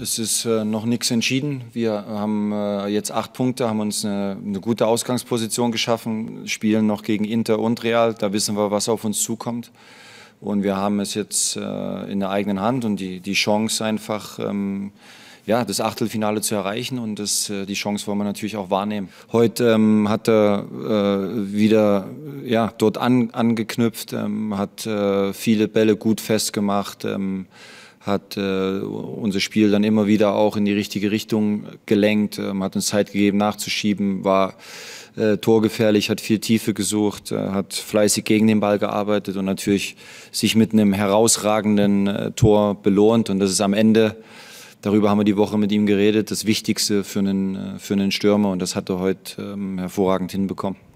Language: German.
Es ist äh, noch nichts entschieden. Wir haben äh, jetzt acht Punkte, haben uns eine, eine, gute Ausgangsposition geschaffen, spielen noch gegen Inter und Real. Da wissen wir, was auf uns zukommt. Und wir haben es jetzt äh, in der eigenen Hand und die, die Chance einfach, ähm, ja, das Achtelfinale zu erreichen. Und das, die Chance wollen wir natürlich auch wahrnehmen. Heute ähm, hat er äh, wieder ja, dort an, angeknüpft, ähm, hat äh, viele Bälle gut festgemacht. Ähm, hat äh, unser Spiel dann immer wieder auch in die richtige Richtung gelenkt, ähm, hat uns Zeit gegeben nachzuschieben, war äh, torgefährlich, hat viel Tiefe gesucht, äh, hat fleißig gegen den Ball gearbeitet und natürlich sich mit einem herausragenden äh, Tor belohnt. Und das ist am Ende, darüber haben wir die Woche mit ihm geredet, das Wichtigste für einen, äh, für einen Stürmer und das hat er heute ähm, hervorragend hinbekommen.